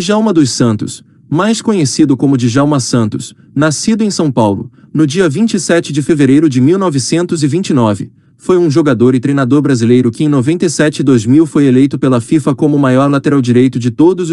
Djalma dos Santos, mais conhecido como Djalma Santos, nascido em São Paulo, no dia 27 de fevereiro de 1929, foi um jogador e treinador brasileiro que em 97 e 2000 foi eleito pela FIFA como o maior lateral direito de todos os